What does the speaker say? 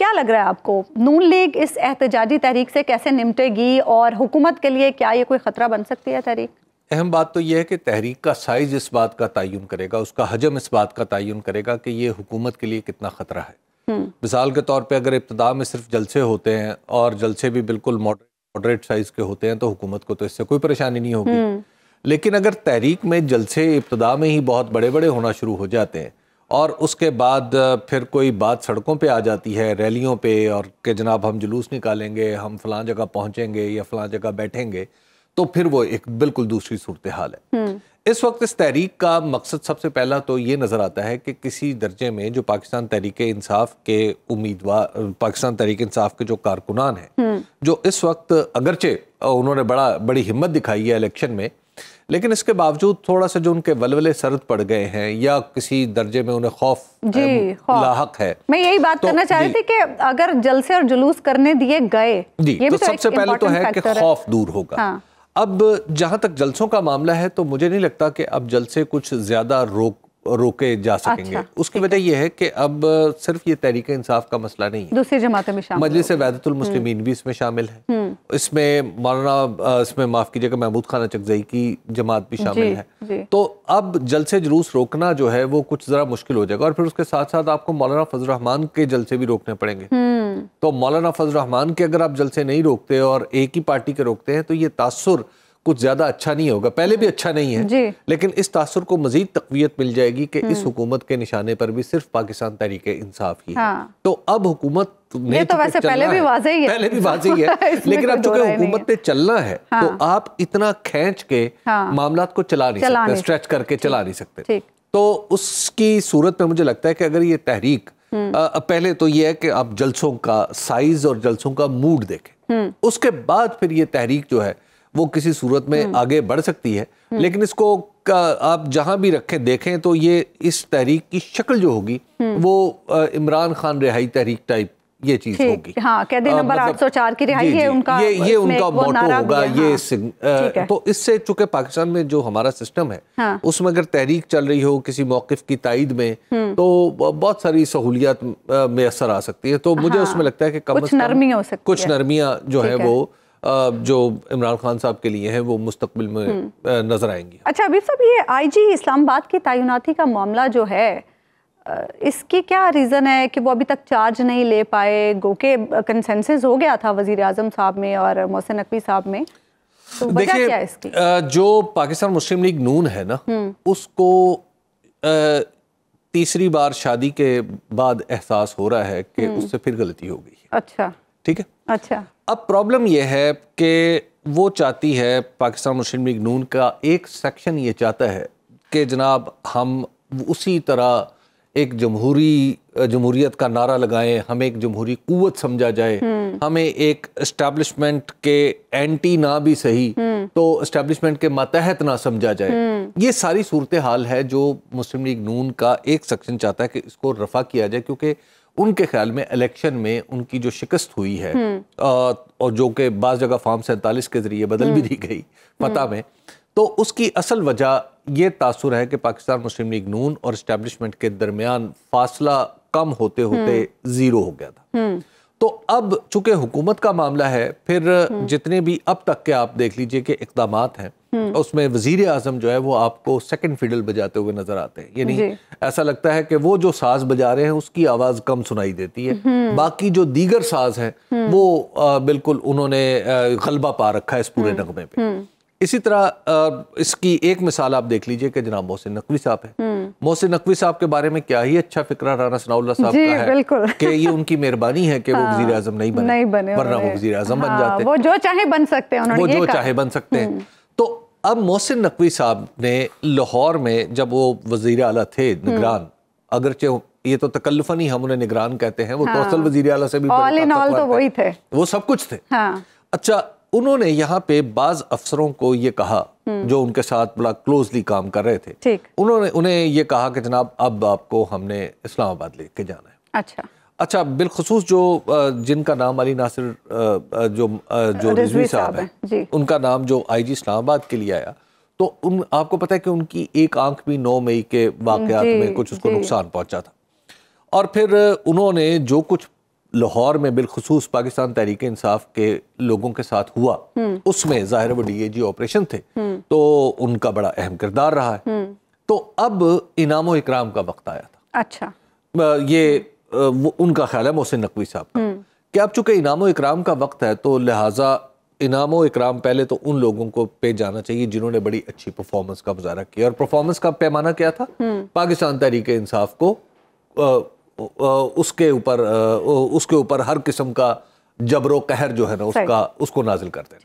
क्या लग रहा है आपको नून लीग इस एहतजाजी तहरीक से कैसे निपटेगी और हुकूमत के लिए क्या ये कोई ख़तरा बन सकती है तहरीक अहम बात तो यह है कि तहरीक का साइज़ इस बात का तयन करेगा उसका हजम इस बात का तयन करेगा कि ये हुकूमत के लिए कितना ख़तरा है हम्म। मिसाल के तौर पर अगर इब्तदा में सिर्फ जलसे होते हैं और जलसे भी बिल्कुल मॉडरेट साइज़ के होते हैं तो हुकूमत को तो इससे कोई परेशानी नहीं होगी हम्म। लेकिन अगर तहरीक में जलसे इब्तदा में ही बहुत बड़े बड़े होना शुरू हो जाते हैं और उसके बाद फिर कोई बात सड़कों पे आ जाती है रैलियों पे और कि जनाब हम जुलूस निकालेंगे हम फलां जगह पहुंचेंगे या फलां जगह बैठेंगे तो फिर वो एक बिल्कुल दूसरी सूरत हाल है हम्म। इस वक्त इस तहरीक का मकसद सबसे पहला तो ये नज़र आता है कि किसी दर्जे में जो पाकिस्तान तहरीक इंसाफ के उम्मीदवार पाकिस्तान तहरीक इंसाफ के जो कारकुनान हैं हम्म। जो इस वक्त अगरचे उन्होंने बड़ा बड़ी हिम्मत दिखाई है इलेक्शन में लेकिन इसके बावजूद थोड़ा सा जो उनके वलवले सरद पड़ गए हैं या किसी दर्जे में उन्हें खौफ जी लाहक है मैं यही बात तो, करना चाह रही थी कि अगर जलसे और जुलूस करने दिए गए जी ये तो, तो सबसे पहले तो है कि खौफ दूर होगा हाँ। अब जहां तक जलसों का मामला है तो मुझे नहीं लगता कि अब जलसे कुछ ज्यादा रोक रोके जा सकेंगे अच्छा, उसकी वजह यह है कि अब सिर्फ ये तहरीक इंसाफ का मसला नहीं है दूसरी जमातों में शामिल मजलिस वैदतुलमसलिमिन हम्म। भी इसमें शामिल है हम्म। इसमें मौलाना इसमें माफ़ कीजिएगा महमूद खाना चकजई की जमात भी शामिल है जी. तो अब जलसे जुलूस रोकना जो है वो कुछ ज़रा मुश्किल हो जाएगा और फिर उसके साथ साथ आपको मौलाना फजल रहमान के जलसे भी रोकने पड़ेंगे हम्म। तो मौलाना फजल रहमान के अगर आप जलसे नहीं रोकते और एक ही पार्टी के रोकते हैं तो ये तासर कुछ ज़्यादा अच्छा नहीं होगा पहले भी अच्छा नहीं है लेकिन इस तासर को मजीद तकवीत मिल जाएगी कि इस हम्म। हुकूमत के निशाने पर भी सिर्फ पाकिस्तान तहरीक इंसाफ ही हाँ। है तो अब हुकूमत ये तो, तो वैसे पहले भी वाजे ही है पहले भी वाजे ही है लेकिन अब चूंकि हुकूमत ने चलना है तो हाँ। तो आप इतना खेच के हाँ। मामला को चला नहीं सकते स्ट्रेच करके चला नहीं सकते तो उसकी सूरत में मुझे लगता है कि अगर ये तहरीक हम्म। पहले तो ये है कि आप जलसों का साइज और जलसों का मूड देखें हम्म। उसके बाद फिर ये तहरीक जो है वो किसी सूरत में हम्म। आगे बढ़ सकती है हम्म। लेकिन इसको का आप जहां भी रखें देखें तो ये इस तहरीक की शक्ल जो होगी हम्म। वो इमरान खान रिहाई तहरीक टाइप ये चीज होगी हाँ, कैदी नंबर मतलब, 804 की रिहाई है उनका ये ये उनका मोटो होगा ये हाँ, आ, तो इससे चूंकि पाकिस्तान में जो हमारा सिस्टम है हाँ, उसमें अगर तहरीक चल रही हो किसी मौकफ की ताइद में तो बहुत सारी में असर आ सकती है तो हाँ, मुझे उसमें लगता है कि कुछ नरमी कुछ नरमियाँ जो है वो जो इमरान खान साहब के लिए हैं वो मुस्तबिल में हम्म। नजर आएंगी अच्छा अभी साहब ये आईजी इस्लामाबाद की तैनाती का मामला जो है इसकी क्या रीज़न है कि वो अभी तक चार्ज नहीं ले पाए गो के कंसेंसिस हो गया था वजीर अजम साहब में और मोहसिन नकवी साहब में तो देखिए जो पाकिस्तान मुस्लिम लीग नून है ना हम्म। उसको तीसरी बार शादी के बाद एहसास हो रहा है कि हम्म। उससे फिर गलती हो गई अच्छा ठीक है अच्छा अब प्रॉब्लम यह है कि वो चाहती है पाकिस्तान मुस्लिम लीग नून का एक सेक्शन ये चाहता है कि जनाब हम उसी तरह एक जमहूरी जमहूरीत का नारा लगाएं हमें एक जमहूरी कुत समझा जाए हम्म। हमें एक इस्टेब्लिशमेंट के एंटी ना भी सही हम्म। तो इस्टेब्लिशमेंट के मातहत ना समझा जाए हम्म। ये सारी सूरत हाल है जो मुस्लिम लीग नून का एक सेक्शन चाहता है कि इसको रफा किया जाए क्योंकि उनके ख्याल में इलेक्शन में उनकी जो शिकस्त हुई है हम्म। और जो कि बाज जगह फॉर्म सैंतालीस के जरिए बदल भी हम्म। दी गई हम्म। पता में तो उसकी असल वजह ये तासुर है कि पाकिस्तान मुस्लिम लीग नून और इस्टेब्लिशमेंट के दरमियान फासला कम होते होते ज़ीरो हो गया था तो अब चूंकि हुकूमत का मामला है फिर जितने भी अब तक के आप देख लीजिए कि इकदाम हैं हम्म। उसमें वजीर आजम जो है वो आपको सेकंड फीडल बजाते हुए नजर आते हैं यानी ऐसा लगता है कि वो जो साज बजा रहे हैं उसकी आवाज कम सुनाई देती है हम्म। बाकी जो दीगर साज है हम्म। वो आ, बिल्कुल उन्होंने गलबा पा रखा है इस पूरे नगमे पे इसी तरह इसकी एक मिसाल आप देख लीजिए कि जनाब मोहसिन नकवी साहब है मोहसिन नकवी साहब के बारे में क्या ही अच्छा फिक्रा राना सनाउल्ला साहब का है कि ये उनकी मेहरबानी है कि हाँ, वो वजीर आजम नहीं बने वरना वो वजीर आजम बन हाँ, जाते वो जो चाहे बन सकते हैं वो जो चाहे बन सकते हैं अब मोहसिन नकवी साहब ने लाहौर में जब वो वजीर अला थे निगरान हम्म। अगरचे ये तो तकल्लफन ही हम उन्हें निगरान कहते हैं वो तो हाँ। कौसल वजीर अला से भी ऑल इन ऑल तो वही थे वो सब कुछ थे हाँ। अच्छा उन्होंने यहाँ पे बाज अफसरों को ये कहा हम्म। जो उनके साथ बड़ा क्लोजली काम कर रहे थे उन्होंने उन्हें ये कहा कि जनाब अब आपको हमने इस्लामाबाद लेके जाना है अच्छा अच्छा बिलखसूस जो जिनका नाम अली नासिर जो जो रिजवी साहब हैं उनका नाम जो आई जी इस्लामाबाद के लिए आया तो उन आपको पता है कि उनकी एक आंख भी 9 मई के वाकत में कुछ उसको नुकसान पहुंचा था और फिर उन्होंने जो कुछ लाहौर में बिलखसूस पाकिस्तान तहरीक इंसाफ के लोगों के साथ हुआ हम्म। उसमें ज़ाहिर वो जी ऑपरेशन थे हम्म। तो उनका बड़ा अहम किरदार रहा है हम्म। तो अब इनाम इकराम का वक्त आया था अच्छा ये वो उनका ख्याल है मोहसिन नकवी साहब का हम्म। कि अब चूंकि इनाम इकराम का वक्त है तो लिहाजा इनाम इकराम पहले तो उन लोगों को पे जाना चाहिए जिन्होंने बड़ी अच्छी परफॉर्मेंस का मुजाहरा किया और परफॉर्मेंस का पैमाना क्या था हम्म। पाकिस्तान तहरीक इंसाफ को उसके ऊपर उसके ऊपर हर किस्म का जबरो कहर जो है ना उसका उसको नाजिल कर देना